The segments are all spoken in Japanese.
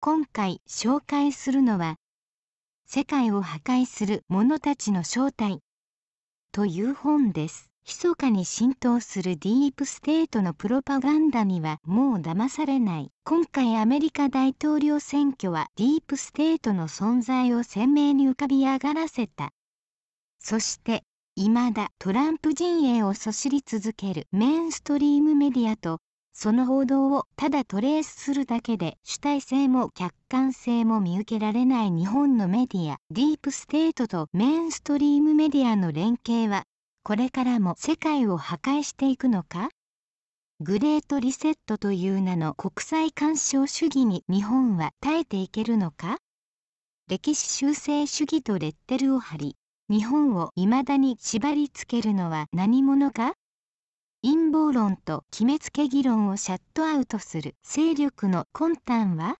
今回紹介するのは世界を破壊する者たちの正体という本です密かに浸透するディープステートのプロパガンダにはもう騙されない今回アメリカ大統領選挙はディープステートの存在を鮮明に浮かび上がらせたそして未だトランプ陣営をそしり続けるメインストリームメディアとその報道をただトレースするだけで主体性も客観性も見受けられない日本のメディアディープステートとメインストリームメディアの連携はこれからも世界を破壊していくのかグレートリセットという名の国際干渉主義に日本は耐えていけるのか歴史修正主義とレッテルを貼り日本を未だに縛りつけるのは何者か陰謀論と決めつけ議論をシャットアウトする勢力の魂胆は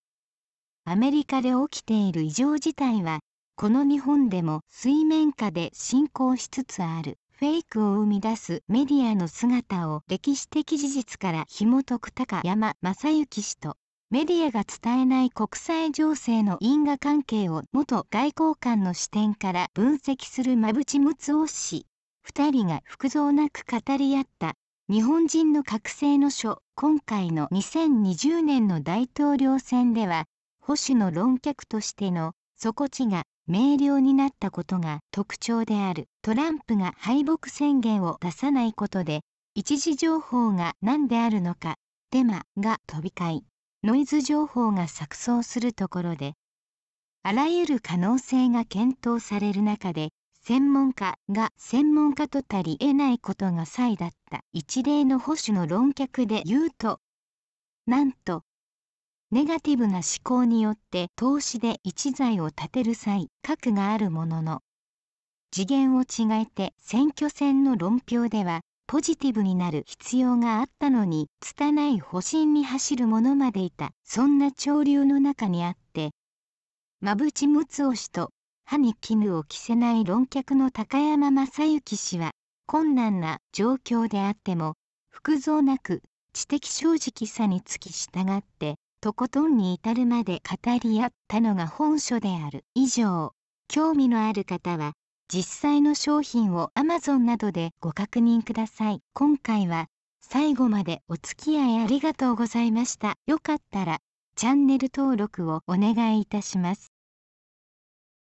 アメリカで起きている異常事態はこの日本でも水面下で進行しつつあるフェイクを生み出すメディアの姿を歴史的事実から紐解く高山正幸氏とメディアが伝えない国際情勢の因果関係を元外交官の視点から分析する馬淵睦夫氏2人が複雑なく語り合った日本人の覚醒の書今回の2020年の大統領選では保守の論客としての底地が明瞭になったことが特徴であるトランプが敗北宣言を出さないことで一時情報が何であるのかデマが飛び交いノイズ情報が錯綜するところであらゆる可能性が検討される中で専門家が専門家と足りえないことが際だった一例の保守の論客で言うと、なんと、ネガティブな思考によって投資で一財を立てる際、核があるものの、次元を違えて選挙戦の論評では、ポジティブになる必要があったのに、拙い保身に走る者までいた、そんな潮流の中にあって、馬む睦夫氏と歯に絹を着せない論客の高山正幸氏は困難な状況であっても服装なく知的正直さにつき従ってとことんに至るまで語り合ったのが本書である以上興味のある方は実際の商品を Amazon などでご確認ください今回は最後までお付き合いありがとうございましたよかったらチャンネル登録をお願いいたします